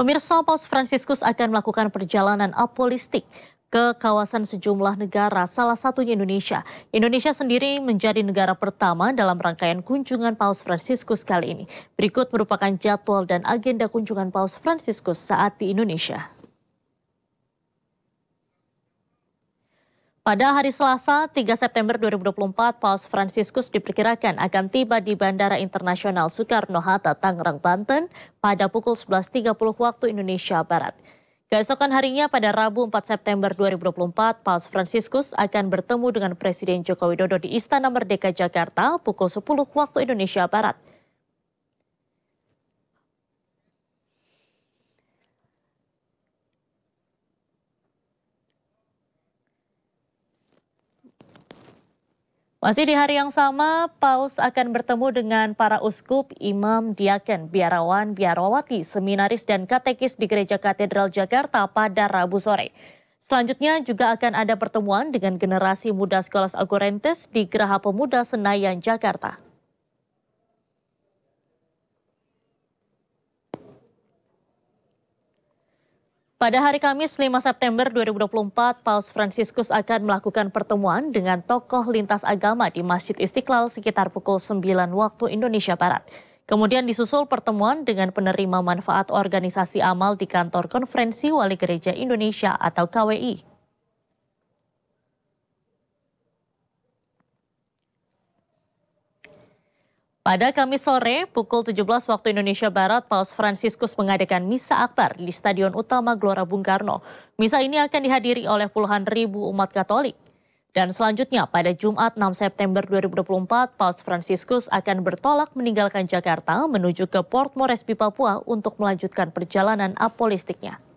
Pemirsa Paus Franciscus akan melakukan perjalanan apolistik ke kawasan sejumlah negara, salah satunya Indonesia. Indonesia sendiri menjadi negara pertama dalam rangkaian kunjungan Paus Franciscus kali ini. Berikut merupakan jadwal dan agenda kunjungan Paus Franciscus saat di Indonesia. Pada hari Selasa, 3 September 2024, Paus Franciscus diperkirakan akan tiba di Bandara Internasional Soekarno-Hatta, Tangerang, Banten pada pukul 11.30 waktu Indonesia Barat. Keesokan harinya pada Rabu 4 September 2024, Paus Franciscus akan bertemu dengan Presiden Joko Widodo di Istana Merdeka Jakarta pukul 10 waktu Indonesia Barat. Masih di hari yang sama, Paus akan bertemu dengan para uskup, imam, diaken, biarawan, biarawati, seminaris, dan katekis di Gereja Katedral Jakarta pada Rabu sore. Selanjutnya juga akan ada pertemuan dengan generasi muda Sekolah Agorentes di Geraha Pemuda Senayan, Jakarta. Pada hari Kamis 5 September 2024, Paus Franciscus akan melakukan pertemuan dengan tokoh lintas agama di Masjid Istiqlal sekitar pukul 9 waktu Indonesia Barat. Kemudian disusul pertemuan dengan penerima manfaat organisasi amal di kantor konferensi Wali Gereja Indonesia atau KWI. Pada Kamis sore, pukul 17 waktu Indonesia Barat, Paus Franciscus mengadakan Misa Akbar di Stadion Utama Gelora Bung Karno. Misa ini akan dihadiri oleh puluhan ribu umat Katolik. Dan selanjutnya, pada Jumat 6 September 2024, Paus Franciscus akan bertolak meninggalkan Jakarta menuju ke Port Moresby, Papua untuk melanjutkan perjalanan apolistiknya.